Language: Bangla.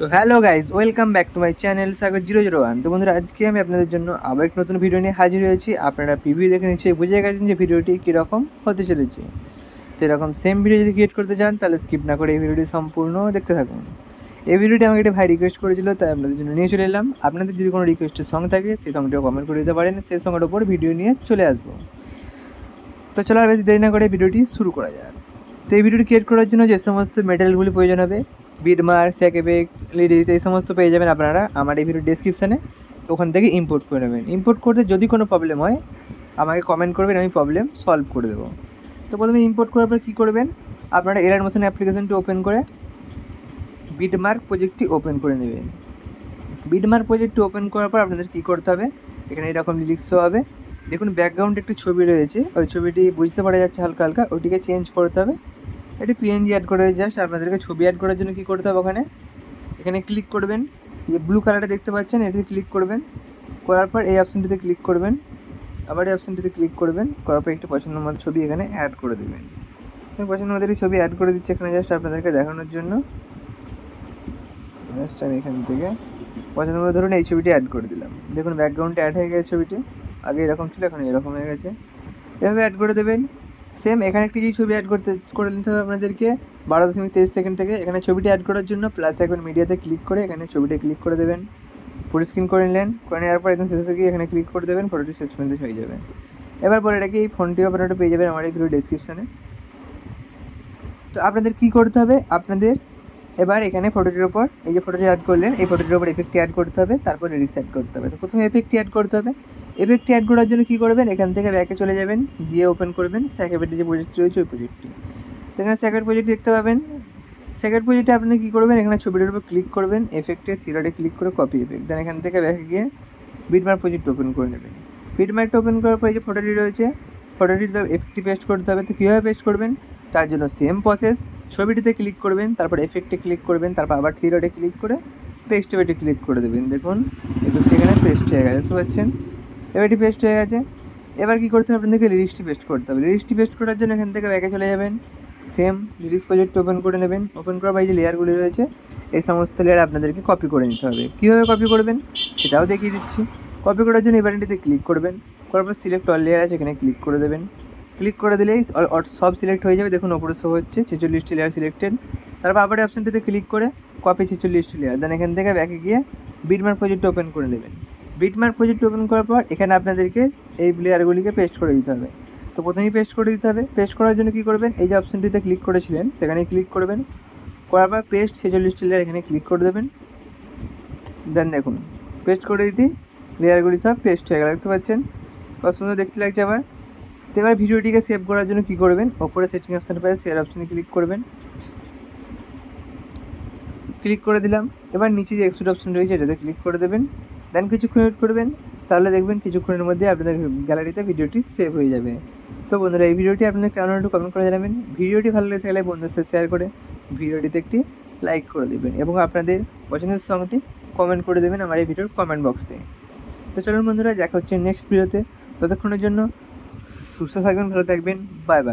তো hello guys welcome back to my channel Sagar zero zero one তো বন্ধুরা আজকে আমি আপনাদের জন্য আবার একটি নতুন ভিডিও নিয়ে হাজির হয়েছি আপনারা প্রিভিউ দেখে নিশ্চয়ই বুঝে গেছেন যে ভিডিওটি কীরকম হতে চলেছে তো এরকম সেম ভিডিও যদি ক্রিয়েট করতে চান তাহলে স্কিপ না করে এই ভিডিওটি সম্পূর্ণ দেখতে থাকুন এই ভিডিওটি আমাকে একটি ভাই রিকোয়েস্ট করেছিল তাই আপনাদের জন্য নিয়ে চলে এলাম আপনাদের যদি কোনো রিকোয়েস্টের সং থাকে সেই সংটিও কমেন্ট করে দিতে পারেন সেই সঙ্গের ওপর ভিডিও নিয়ে চলে আসবো তো চলো আর বেশি দেরি না করে ভিডিওটি শুরু করা যায় তো এই ভিডিওটি ক্রিয়েট করার জন্য যে সমস্ত মেটেরিয়ালগুলি প্রয়োজন হবে বিডমার স্যাকেবেক লিডিস এই সমস্ত পেয়ে যাবেন আপনারা আমার এই ভিডিও ডিসক্রিপশানে ওখান থেকে ইম্পোর্ট করে নেবেন ইম্পোর্ট করতে যদি কোনো প্রবলেম হয় আমাকে কমেন্ট করবেন আমি প্রবলেম সলভ করে দেবো তো প্রথমে ইম্পোর্ট করার পর কী করবেন আপনারা এরার মোশন অ্যাপ্লিকেশানটি ওপেন করে বিডমার্ক প্রজেক্টটি ওপেন করে নেবেন বিডমার্ক প্রজেক্টটি ওপেন করার পর আপনাদের কী করতে হবে এখানে এরকম লিরিক্সও হবে দেখুন ব্যাকগ্রাউন্ডে একটি ছবি রয়েছে ওই ছবিটি বুঝতে পারা যাচ্ছে হালকা হালকা ওইটিকে চেঞ্জ করতে হবে একটি পিএনজি অ্যাড করে জাস্ট আপনাদেরকে ছবি অ্যাড করার জন্য কী করতে হবে ওখানে এখানে ক্লিক করবেন যে ব্লু কালারটা দেখতে পাচ্ছেন এটিতে ক্লিক করবেন করার পর এই অপশানটিতে ক্লিক করবেন আবার এই অপশানটিতে ক্লিক করবেন করার পর একটি পছন্দ মতো ছবি এখানে অ্যাড করে দেবেন পছন্দ মতো ছবি অ্যাড করে দিচ্ছি এখানে জাস্ট আপনাদেরকে দেখানোর জন্য জাস্ট আমি এখান থেকে পছন্দ মতো ধরুন এই ছবিটি অ্যাড করে দিলাম দেখুন ব্যাকগ্রাউন্ডটা অ্যাড হয়ে গেছে ছবিটি আগে এরকম ছিল এখন এরকম হয়ে গেছে এভাবে অ্যাড করে দেবেন সেম এখানে একটি কি ছবি অ্যাড করতে করে নিতে হবে আপনাদেরকে বারো দশমিক তেইশ সেকেন্ড থেকে এখানে ছবিটি অ্যাড করার জন্য প্লাস এখন মিডিয়াতে ক্লিক করে এখানে ছবিটা ক্লিক করে দেবেন ফুল স্ক্রিন করে নিলেন করে নেওয়ার পর একদম শেষে গিয়ে এখানে ক্লিক করে দেবেন ফটোটি শেষ পর্যন্ত হয়ে যাবে এবার পরে এটাকে এই ফোনটিও আপনারা পেয়ে যাবেন আমার এই ভিডিও ডিসক্রিপশানে তো আপনাদের কি করতে হবে আপনাদের এবার এখানে ফটোটির ওপর এই যে ফটোটি অ্যাড করলেন এই ফটোটির ওপর এফেক্টটি অ্যাড করতে হবে তারপর রিডিক্স অ্যাড করতে হবে তো প্রথমে এফেক্টটি অ্যাড করতে হবে এফেক্টটি অ্যাড করার জন্য কী করবেন এখান থেকে ব্যাকে চলে যাবেন দিয়ে ওপেন করবেন স্যাকেবেটের যে প্রজেক্টটি রয়েছে ওই প্রজেক্টটি তো এখানে স্যাকেট প্রজেক্ট দেখতে পাবেন সেকেন্ড প্রজেক্টে আপনি কী করবেন এখানে ছবিটার উপর ক্লিক করবেন এফেক্টে থিরাটে ক্লিক করে কপি এফেক্ট দেন এখান থেকে ব্যাকে গিয়ে বিটমার্ক প্রজেক্ট ওপেন করে নেবেন বিটমার্কটা ওপেন করার পরে যে ফটোটি রয়েছে ফটোটির এফেক্টটি পেস্ট করতে হবে তো কীভাবে পেস্ট করবেন তার জন্য সেম প্রসেস ছবিটিতে ক্লিক করবেন তারপর এফেক্টে ক্লিক করবেন তারপর আবার রোডে ক্লিক করে পেস্ট এবারটি ক্লিক করে দেবেন দেখুন এবার এখানে পেস্ট হয়ে গেছে দেখতে পাচ্ছেন এবারটি পেস্ট হয়ে গেছে এবার কী করতে হবে আপনাদেরকে লিরিক্সটি পেস্ট করতে হবে লিরিক্সটি পেস্ট করার জন্য এখান থেকে ব্যাগে চলে যাবেন সেম লিরিক্স প্রজেক্ট ওপেন করে নেবেন ওপেন করার পর যে লেয়ারগুলি রয়েছে এই সমস্ত লেয়ার আপনাদেরকে কপি করে নিতে হবে কীভাবে কপি করবেন সেটাও দেখিয়ে দিচ্ছি কপি করার জন্য এই ক্লিক করবেন করার পর সিলেক্ট অল লেয়ার আছে এখানে ক্লিক করে দেবেন ক্লিক করে দিলেই সব সিলেক্ট হয়ে যাবে দেখুন ওপরে শো হচ্ছে ছেচল্লিশটি লেয়ার সিলেক্টেড তারপর আবার অপশানটিতে ক্লিক করে কপি ছেচল্লিশটি লেয়ার দেন এখান থেকে ব্যাকে গিয়ে বিটমার্ক প্রজেক্ট ওপেন করে নেবেন বিটমার্ক প্রজেক্ট ওপেন করার পর এখানে আপনাদেরকে এই লেয়ারগুলিকে পেস্ট করে দিতে হবে তো প্রথমেই পেস্ট করে দিতে হবে পেস্ট করার জন্য কী করবেন এই যে অপশানটিতে ক্লিক করেছিলেন সেখানে ক্লিক করবেন করার পর পেস্ট ছেচল্লিশটি লেয়ার এখানে ক্লিক করে দেবেন দেন দেখুন পেস্ট করে দিতে লেয়ারগুলি সব পেস্ট হয়ে গেল দেখতে পাচ্ছেন কত সুন্দর দেখতে লাগছে আবার তো এবার ভিডিওটিকে সেভ করার জন্য কি করবেন ওপরে সেটিং অপশানে পাই শেয়ার অপশানে ক্লিক করবেন ক্লিক করে দিলাম এবার নিচে যে এক্সপোর্ট অপশান রয়েছে এটাতে ক্লিক করে দেবেন দেন কিছুক্ষণ ওয়েট করবেন তাহলে দেখবেন কিছুক্ষণের মধ্যে আপনাদের গ্যালারিতে ভিডিওটি সেভ হয়ে যাবে তো বন্ধুরা এই ভিডিওটি আপনাদের কেমন একটু কমেন্ট করে জানাবেন ভিডিওটি ভালো লেগে থাকলে বন্ধুদের সাথে শেয়ার করে ভিডিওটিতে একটি লাইক করে দেবেন এবং আপনাদের পছন্দের সংটি কমেন্ট করে দেবেন আমার এই ভিডিওর কমেন্ট বক্সে তো চলুন বন্ধুরা দেখা হচ্ছে নেক্সট ভিডিওতে ততক্ষণের জন্য সুস্থ থাকবেন ভালো থাকবেন বাই বাই